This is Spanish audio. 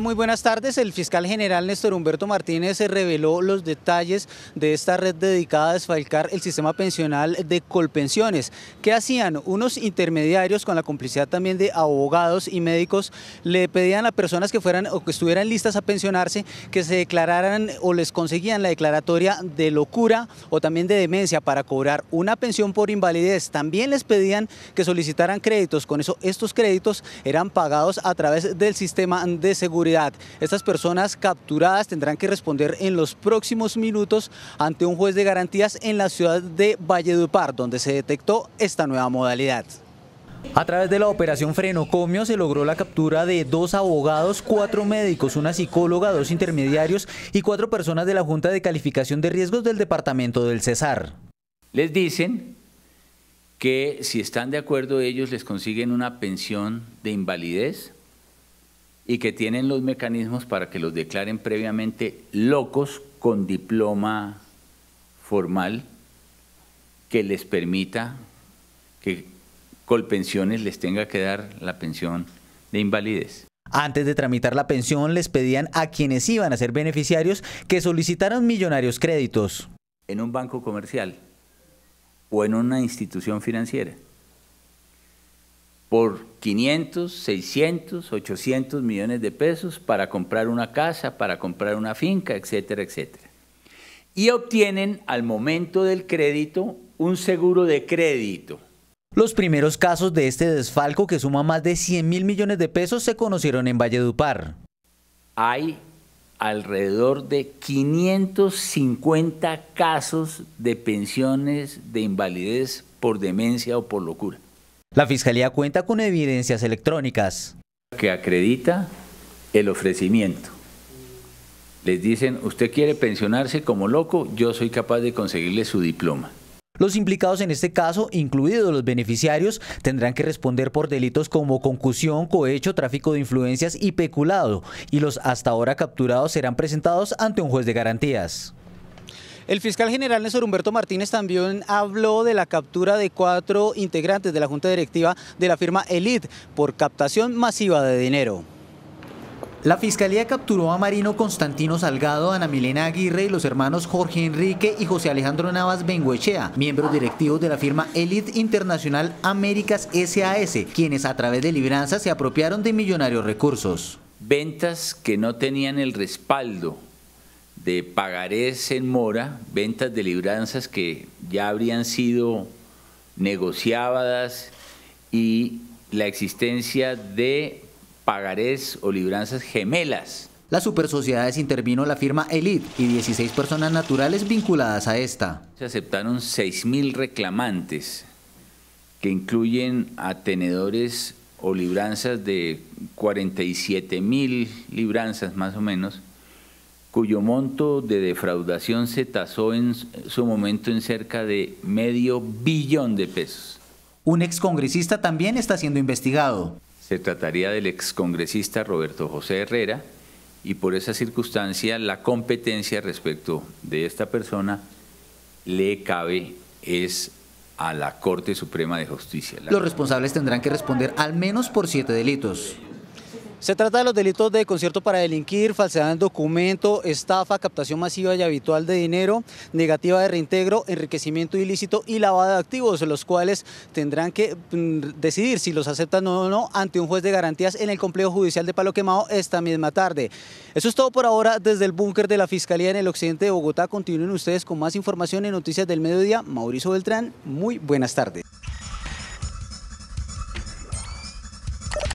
Muy buenas tardes. El fiscal general Néstor Humberto Martínez reveló los detalles de esta red dedicada a desfalcar el sistema pensional de Colpensiones. ¿Qué hacían? Unos intermediarios, con la complicidad también de abogados y médicos, le pedían a personas que fueran o que estuvieran listas a pensionarse que se declararan o les conseguían la declaratoria de locura o también de demencia para cobrar una pensión por invalidez. También les pedían que solicitaran créditos. Con eso, estos créditos eran pagados a través del sistema de seguridad estas personas capturadas tendrán que responder en los próximos minutos ante un juez de garantías en la ciudad de Valledupar, donde se detectó esta nueva modalidad. A través de la operación Frenocomio se logró la captura de dos abogados, cuatro médicos, una psicóloga, dos intermediarios y cuatro personas de la Junta de Calificación de Riesgos del Departamento del Cesar. Les dicen que si están de acuerdo ellos les consiguen una pensión de invalidez y que tienen los mecanismos para que los declaren previamente locos con diploma formal que les permita que pensiones les tenga que dar la pensión de invalidez. Antes de tramitar la pensión les pedían a quienes iban a ser beneficiarios que solicitaran millonarios créditos. En un banco comercial o en una institución financiera por 500, 600, 800 millones de pesos para comprar una casa, para comprar una finca, etcétera, etcétera. Y obtienen al momento del crédito un seguro de crédito. Los primeros casos de este desfalco que suma más de 100 mil millones de pesos se conocieron en Valledupar. Hay alrededor de 550 casos de pensiones de invalidez por demencia o por locura. La Fiscalía cuenta con evidencias electrónicas. Que acredita el ofrecimiento. Les dicen, usted quiere pensionarse como loco, yo soy capaz de conseguirle su diploma. Los implicados en este caso, incluidos los beneficiarios, tendrán que responder por delitos como concusión, cohecho, tráfico de influencias y peculado, y los hasta ahora capturados serán presentados ante un juez de garantías. El fiscal general Néstor Humberto Martínez también habló de la captura de cuatro integrantes de la Junta Directiva de la firma Elite por captación masiva de dinero. La fiscalía capturó a Marino Constantino Salgado, Ana Milena Aguirre y los hermanos Jorge Enrique y José Alejandro Navas Benguechea, miembros directivos de la firma Elite Internacional Américas SAS, quienes a través de libranzas se apropiaron de millonarios recursos. Ventas que no tenían el respaldo de pagarés en mora, ventas de libranzas que ya habrían sido negociadas y la existencia de pagarés o libranzas gemelas. Las supersociedades intervino la firma Elite y 16 personas naturales vinculadas a esta. Se aceptaron 6.000 reclamantes, que incluyen a tenedores o libranzas de 47.000 libranzas más o menos, cuyo monto de defraudación se tasó en su momento en cerca de medio billón de pesos. Un excongresista también está siendo investigado. Se trataría del excongresista Roberto José Herrera y por esa circunstancia la competencia respecto de esta persona le cabe es a la Corte Suprema de Justicia. Los responsables tendrán que responder al menos por siete delitos. Se trata de los delitos de concierto para delinquir, falsedad en documento, estafa, captación masiva y habitual de dinero, negativa de reintegro, enriquecimiento ilícito y lavado de activos, los cuales tendrán que mm, decidir si los aceptan o no ante un juez de garantías en el complejo judicial de Palo Quemado esta misma tarde. Eso es todo por ahora desde el búnker de la Fiscalía en el occidente de Bogotá. Continúen ustedes con más información y Noticias del Mediodía. Mauricio Beltrán, muy buenas tardes.